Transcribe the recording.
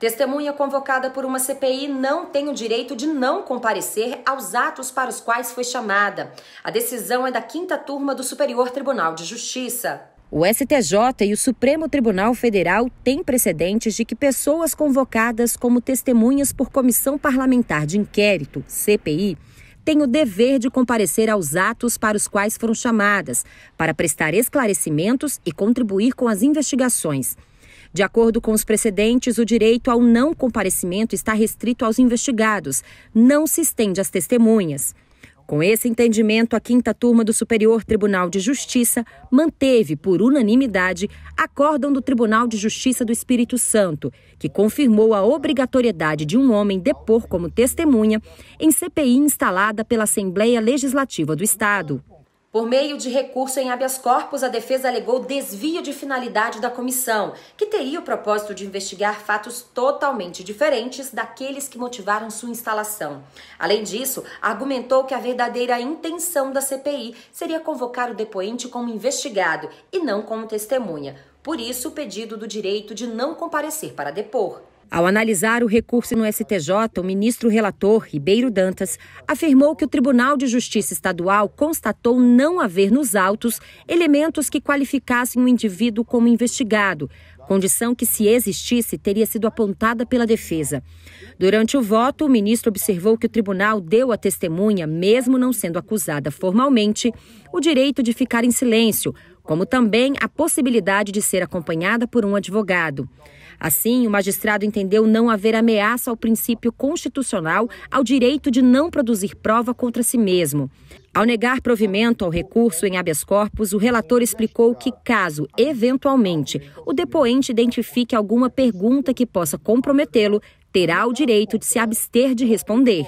Testemunha convocada por uma CPI não tem o direito de não comparecer aos atos para os quais foi chamada. A decisão é da quinta turma do Superior Tribunal de Justiça. O STJ e o Supremo Tribunal Federal têm precedentes de que pessoas convocadas como testemunhas por Comissão Parlamentar de Inquérito, CPI, têm o dever de comparecer aos atos para os quais foram chamadas, para prestar esclarecimentos e contribuir com as investigações. De acordo com os precedentes, o direito ao não comparecimento está restrito aos investigados, não se estende às testemunhas. Com esse entendimento, a quinta turma do Superior Tribunal de Justiça manteve, por unanimidade, acórdão do Tribunal de Justiça do Espírito Santo, que confirmou a obrigatoriedade de um homem depor como testemunha em CPI instalada pela Assembleia Legislativa do Estado. Por meio de recurso em habeas corpus, a defesa alegou desvio de finalidade da comissão, que teria o propósito de investigar fatos totalmente diferentes daqueles que motivaram sua instalação. Além disso, argumentou que a verdadeira intenção da CPI seria convocar o depoente como investigado e não como testemunha. Por isso, o pedido do direito de não comparecer para depor. Ao analisar o recurso no STJ, o ministro relator, Ribeiro Dantas, afirmou que o Tribunal de Justiça Estadual constatou não haver nos autos elementos que qualificassem o indivíduo como investigado, condição que, se existisse, teria sido apontada pela defesa. Durante o voto, o ministro observou que o tribunal deu à testemunha, mesmo não sendo acusada formalmente, o direito de ficar em silêncio, como também a possibilidade de ser acompanhada por um advogado. Assim, o magistrado entendeu não haver ameaça ao princípio constitucional ao direito de não produzir prova contra si mesmo. Ao negar provimento ao recurso em habeas corpus, o relator explicou que, caso, eventualmente, o depoente identifique alguma pergunta que possa comprometê-lo, terá o direito de se abster de responder.